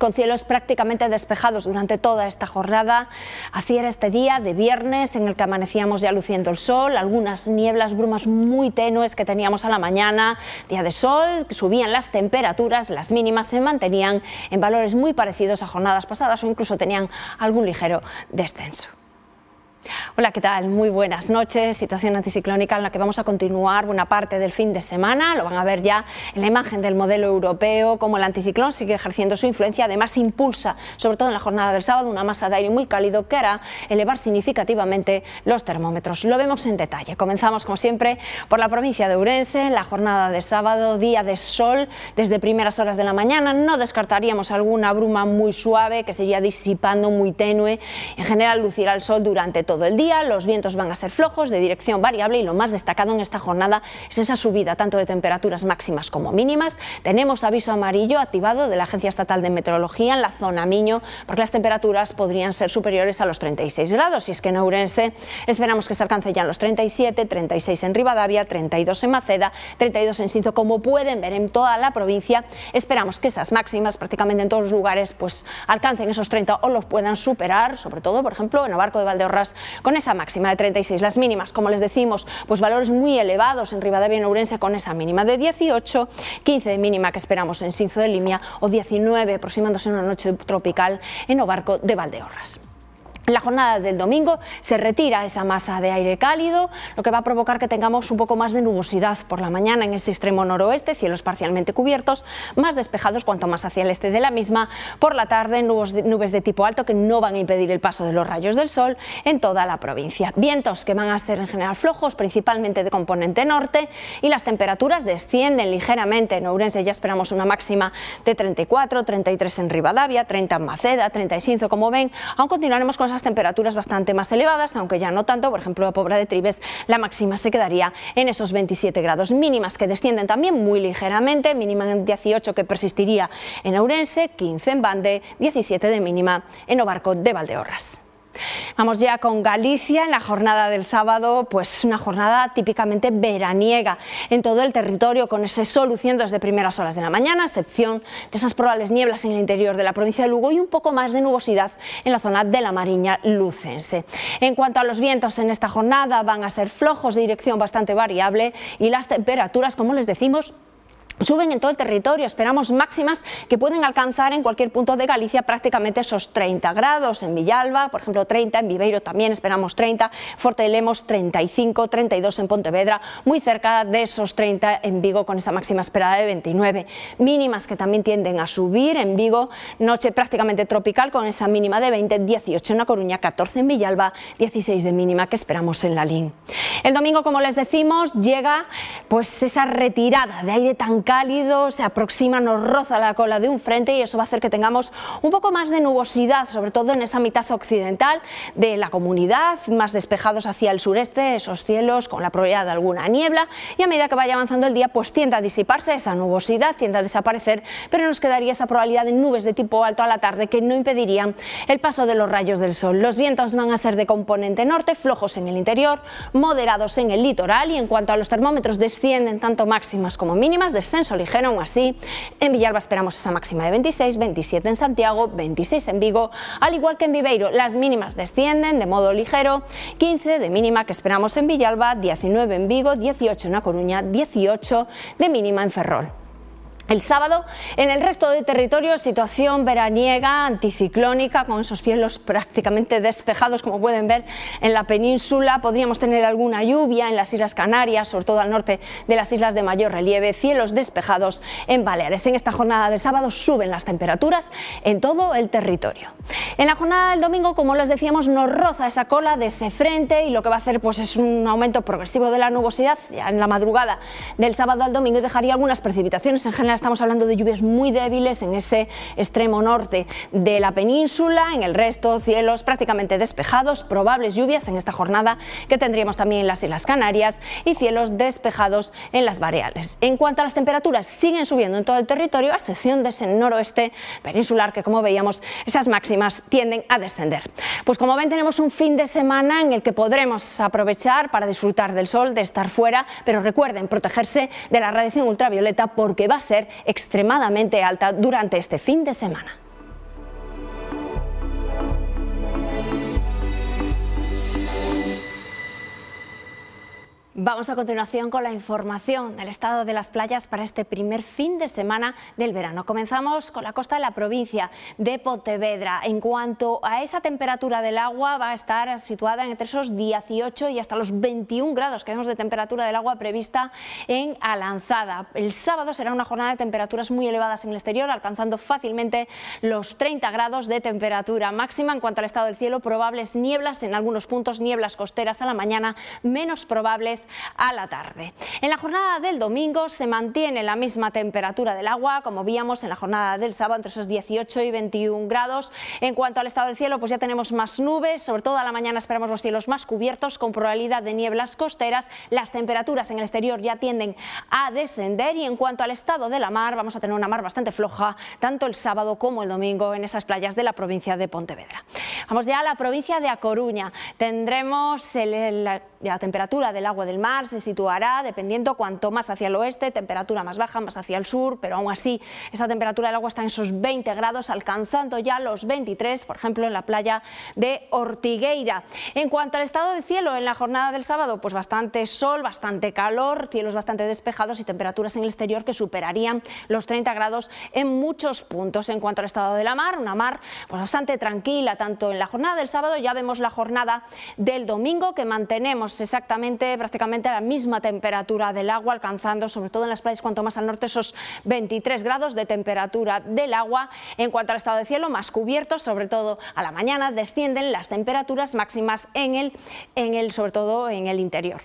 con cielos prácticamente despejados durante toda esta jornada. Así era este día de viernes en el que amanecíamos ya luciendo el sol, algunas nieblas, brumas muy tenues que teníamos a la mañana, día de sol, subían las temperaturas, las mínimas se mantenían en valores muy parecidos a jornadas pasadas o incluso tenían algún ligero descenso. Hola, ¿qué tal? Muy buenas noches. Situación anticiclónica en la que vamos a continuar buena parte del fin de semana. Lo van a ver ya en la imagen del modelo europeo, como el anticiclón sigue ejerciendo su influencia. Además, impulsa, sobre todo en la jornada del sábado, una masa de aire muy cálido que hará elevar significativamente los termómetros. Lo vemos en detalle. Comenzamos, como siempre, por la provincia de Urense. La jornada de sábado, día de sol desde primeras horas de la mañana. No descartaríamos alguna bruma muy suave que se disipando, muy tenue. En general, lucirá el sol durante todo el día, los vientos van a ser flojos, de dirección variable y lo más destacado en esta jornada es esa subida tanto de temperaturas máximas como mínimas. Tenemos aviso amarillo activado de la Agencia Estatal de Meteorología en la zona Miño porque las temperaturas podrían ser superiores a los 36 grados. Y es que en Ourense esperamos que se alcance ya los 37, 36 en Rivadavia, 32 en Maceda, 32 en Sinzo. Como pueden ver en toda la provincia, esperamos que esas máximas prácticamente en todos los lugares pues alcancen esos 30 o los puedan superar, sobre todo, por ejemplo, en el barco de Valdeorras con esa máxima de 36. Las mínimas, como les decimos, pues valores muy elevados en Rivadavia y con esa mínima de 18, 15 de mínima que esperamos en Sinzo de Limia o 19 aproximándose en una noche tropical en Obarco de Valdeorras. En la jornada del domingo se retira esa masa de aire cálido, lo que va a provocar que tengamos un poco más de nubosidad por la mañana en ese extremo noroeste, cielos parcialmente cubiertos, más despejados cuanto más hacia el este de la misma. Por la tarde, nubes de tipo alto que no van a impedir el paso de los rayos del sol en toda la provincia. Vientos que van a ser en general flojos, principalmente de componente norte, y las temperaturas descienden ligeramente. En Ourense ya esperamos una máxima de 34, 33 en Rivadavia, 30 en Maceda, 35 como ven. Aún continuaremos con esas temperaturas bastante más elevadas, aunque ya no tanto, por ejemplo, a Pobra de Tribes la máxima se quedaría en esos 27 grados mínimas que descienden también muy ligeramente, mínima en 18 que persistiría en Ourense, 15 en Bande, 17 de mínima en Obarco de Valdeorras. Vamos ya con Galicia en la jornada del sábado, pues una jornada típicamente veraniega en todo el territorio con ese sol luciendo desde primeras horas de la mañana, excepción de esas probables nieblas en el interior de la provincia de Lugo y un poco más de nubosidad en la zona de la Mariña lucense. En cuanto a los vientos en esta jornada van a ser flojos de dirección bastante variable y las temperaturas, como les decimos, Suben en todo el territorio, esperamos máximas que pueden alcanzar en cualquier punto de Galicia prácticamente esos 30 grados, en Villalba, por ejemplo 30, en Viveiro también esperamos 30, Forte de Lemos 35, 32 en Pontevedra, muy cerca de esos 30 en Vigo con esa máxima esperada de 29. Mínimas que también tienden a subir en Vigo, noche prácticamente tropical con esa mínima de 20, 18 en La Coruña, 14 en Villalba, 16 de mínima que esperamos en Lalín. El domingo, como les decimos, llega pues esa retirada de aire tan cálido, se aproxima, nos roza la cola de un frente y eso va a hacer que tengamos un poco más de nubosidad, sobre todo en esa mitad occidental de la comunidad, más despejados hacia el sureste, esos cielos con la probabilidad de alguna niebla y a medida que vaya avanzando el día pues tiende a disiparse esa nubosidad, tiende a desaparecer, pero nos quedaría esa probabilidad de nubes de tipo alto a la tarde que no impedirían el paso de los rayos del sol. Los vientos van a ser de componente norte, flojos en el interior, moderados en el litoral y en cuanto a los termómetros descienden tanto máximas como mínimas, descenden en ligero aún así. En Villalba esperamos esa máxima de 26, 27 en Santiago, 26 en Vigo, al igual que en Viveiro. Las mínimas descienden de modo ligero, 15 de mínima que esperamos en Villalba, 19 en Vigo, 18 en A Coruña, 18 de mínima en Ferrol. El sábado, en el resto del territorio, situación veraniega, anticiclónica, con esos cielos prácticamente despejados, como pueden ver en la península. Podríamos tener alguna lluvia en las Islas Canarias, sobre todo al norte de las islas de mayor relieve, cielos despejados en Baleares. En esta jornada del sábado suben las temperaturas en todo el territorio. En la jornada del domingo, como les decíamos, nos roza esa cola de ese frente y lo que va a hacer pues, es un aumento progresivo de la nubosidad en la madrugada del sábado al domingo y dejaría algunas precipitaciones en general estamos hablando de lluvias muy débiles en ese extremo norte de la península, en el resto cielos prácticamente despejados, probables lluvias en esta jornada que tendríamos también en las Islas Canarias y cielos despejados en las Bareales. En cuanto a las temperaturas, siguen subiendo en todo el territorio, a excepción de ese noroeste peninsular que como veíamos esas máximas tienden a descender. Pues como ven tenemos un fin de semana en el que podremos aprovechar para disfrutar del sol, de estar fuera, pero recuerden protegerse de la radiación ultravioleta porque va a ser extremadamente alta durante este fin de semana. Vamos a continuación con la información del estado de las playas para este primer fin de semana del verano. Comenzamos con la costa de la provincia de Pontevedra. En cuanto a esa temperatura del agua, va a estar situada entre esos 18 y hasta los 21 grados que vemos de temperatura del agua prevista en Alanzada. El sábado será una jornada de temperaturas muy elevadas en el exterior, alcanzando fácilmente los 30 grados de temperatura máxima. En cuanto al estado del cielo, probables nieblas en algunos puntos, nieblas costeras a la mañana, menos probables a la tarde. En la jornada del domingo se mantiene la misma temperatura del agua, como víamos en la jornada del sábado, entre esos 18 y 21 grados. En cuanto al estado del cielo, pues ya tenemos más nubes, sobre todo a la mañana esperamos los cielos más cubiertos, con probabilidad de nieblas costeras. Las temperaturas en el exterior ya tienden a descender y en cuanto al estado de la mar, vamos a tener una mar bastante floja, tanto el sábado como el domingo en esas playas de la provincia de Pontevedra. Vamos ya a la provincia de A Coruña. Tendremos la, la temperatura del agua de el mar se situará dependiendo cuanto más hacia el oeste, temperatura más baja, más hacia el sur, pero aún así esa temperatura del agua está en esos 20 grados, alcanzando ya los 23, por ejemplo, en la playa de Ortigueira. En cuanto al estado de cielo en la jornada del sábado, pues bastante sol, bastante calor, cielos bastante despejados y temperaturas en el exterior que superarían los 30 grados en muchos puntos. En cuanto al estado de la mar, una mar pues bastante tranquila, tanto en la jornada del sábado, ya vemos la jornada del domingo que mantenemos exactamente prácticamente a la misma temperatura del agua, alcanzando sobre todo en las playas cuanto más al norte esos 23 grados de temperatura del agua. En cuanto al estado de cielo, más cubierto, sobre todo a la mañana, descienden las temperaturas máximas en el, en el sobre todo en el interior.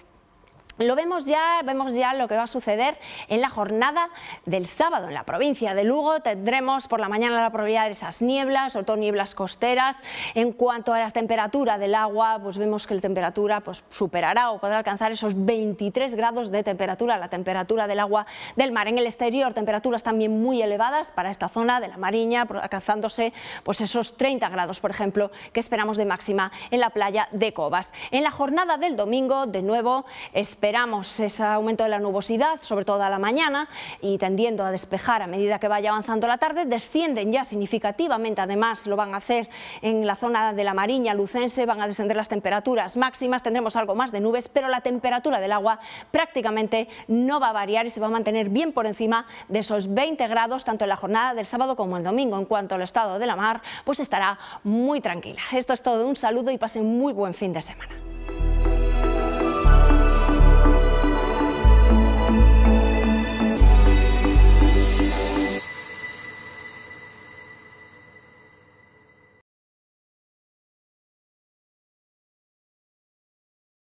Lo vemos ya, vemos ya lo que va a suceder en la jornada del sábado en la provincia de Lugo. Tendremos por la mañana la probabilidad de esas nieblas, o nieblas costeras. En cuanto a las temperaturas del agua, pues vemos que la temperatura pues, superará o podrá alcanzar esos 23 grados de temperatura, la temperatura del agua del mar. En el exterior, temperaturas también muy elevadas para esta zona de la Mariña, alcanzándose pues, esos 30 grados, por ejemplo, que esperamos de máxima en la playa de Cobas. En la jornada del domingo, de nuevo, esperamos esperamos ese aumento de la nubosidad, sobre todo a la mañana, y tendiendo a despejar a medida que vaya avanzando la tarde, descienden ya significativamente, además lo van a hacer en la zona de la Mariña Lucense, van a descender las temperaturas máximas, tendremos algo más de nubes, pero la temperatura del agua prácticamente no va a variar y se va a mantener bien por encima de esos 20 grados, tanto en la jornada del sábado como el domingo. En cuanto al estado de la mar, pues estará muy tranquila. Esto es todo, un saludo y pasen muy buen fin de semana.